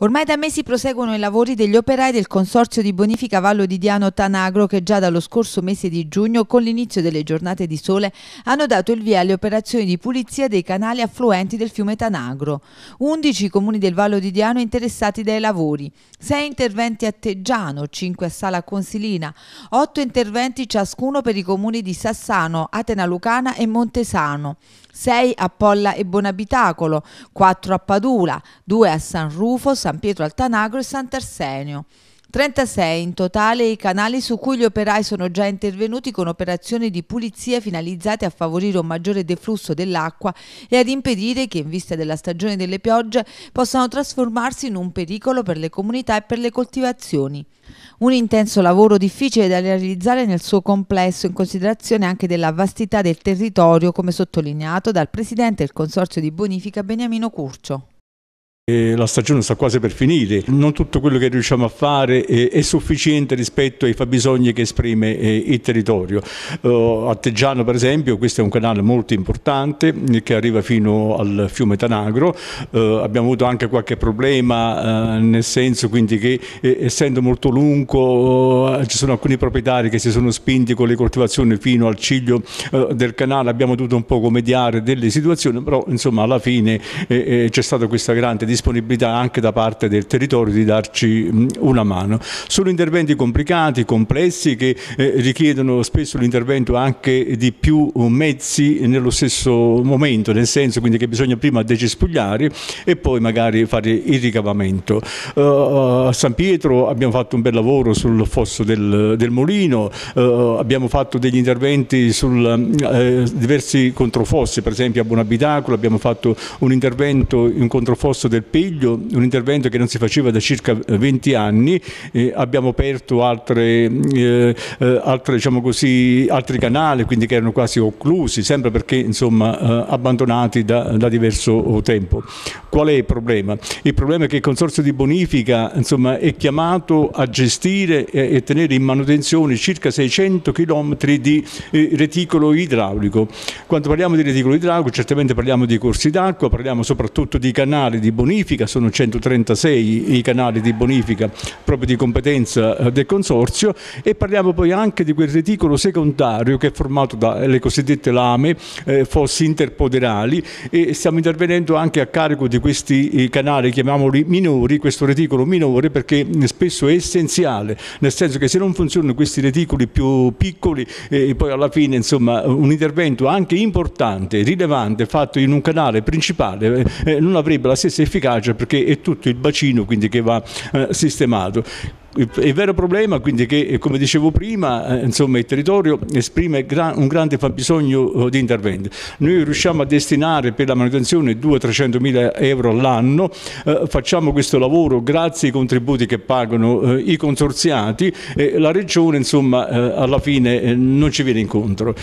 Ormai da mesi proseguono i lavori degli operai del Consorzio di Bonifica Vallo di Diano Tanagro che già dallo scorso mese di giugno, con l'inizio delle giornate di sole, hanno dato il via alle operazioni di pulizia dei canali affluenti del fiume Tanagro. 11 comuni del Vallo di Diano interessati dai lavori, 6 interventi a Teggiano, 5 a Sala Consilina, 8 interventi ciascuno per i comuni di Sassano, Atena Lucana e Montesano. 6 a Polla e Bonabitacolo, 4 a Padula, 2 a San Rufo, San Pietro al Tanagro e Sant'Arsenio. 36 in totale i canali su cui gli operai sono già intervenuti con operazioni di pulizia finalizzate a favorire un maggiore deflusso dell'acqua e ad impedire che in vista della stagione delle piogge possano trasformarsi in un pericolo per le comunità e per le coltivazioni. Un intenso lavoro difficile da realizzare nel suo complesso in considerazione anche della vastità del territorio come sottolineato dal presidente del Consorzio di Bonifica Beniamino Curcio la stagione sta quasi per finire, non tutto quello che riusciamo a fare eh, è, sufficiente rispetto ai fabbisogni che esprime eh, il territorio. Eh, a Teggiano per esempio, questo è un canale molto importante che arriva fino al fiume Tanagro, abbiamo avuto anche qualche problema nel senso quindi che essendo molto lungo ci sono alcuni proprietari che si sono spinti con le coltivazioni fino al ciglio del canale, abbiamo dovuto un po' mediare delle situazioni, però insomma alla fine c'è stata questa grande discussione disponibilità anche da parte del territorio di darci mm, una mano. Sono interventi complicati, complessi, che eh, richiedono spesso l'intervento anche di più mezzi nello stesso momento, nel senso quindi che bisogna prima decespugliare e poi magari fare il ricavamento. Eh, a San Pietro abbiamo fatto un bel lavoro sul fosso del, del mulino, eh, abbiamo fatto degli interventi su diversi controfossi, per esempio a Bonabitacolo abbiamo fatto un intervento in controfosso del Appiglio, un intervento che non si faceva da circa 20 eh, anni, eh, abbiamo aperto altre, eh, eh, altre, diciamo così, altri canali quindi che erano quasi occlusi, sempre perché insomma, eh, abbandonati da, da, diverso tempo. Qual è il problema? Il problema è che il Consorzio di Bonifica insomma, è chiamato a gestire e, e tenere in manutenzione circa 600 km di reticolo idraulico. Quando parliamo di reticolo idraulico certamente parliamo di corsi d'acqua, parliamo soprattutto di canali di bonifica, bonifica, sono 136 i canali di bonifica proprio di competenza eh, del Consorzio e parliamo poi anche di quel reticolo secondario che è formato dalle eh, cosiddette lame, eh, fossi interpoderali e stiamo intervenendo anche a carico di questi eh, canali, chiamiamoli minori, questo reticolo minore perché spesso è essenziale, nel senso che se non funzionano questi reticoli più piccoli eh, poi alla fine insomma un intervento anche importante, rilevante fatto in un canale principale eh, non avrebbe la stessa efficacia efficacia perché è tutto il bacino quindi, che va eh, sistemato. Il vero problema quindi è che, eh, come dicevo prima, eh, insomma, il territorio esprime un grande fabbisogno eh, di interventi. Noi riusciamo a destinare per la manutenzione 200-300 mila euro all'anno, eh, facciamo questo lavoro grazie ai contributi che pagano eh, i consorziati e la Regione insomma, eh, alla fine non ci viene incontro.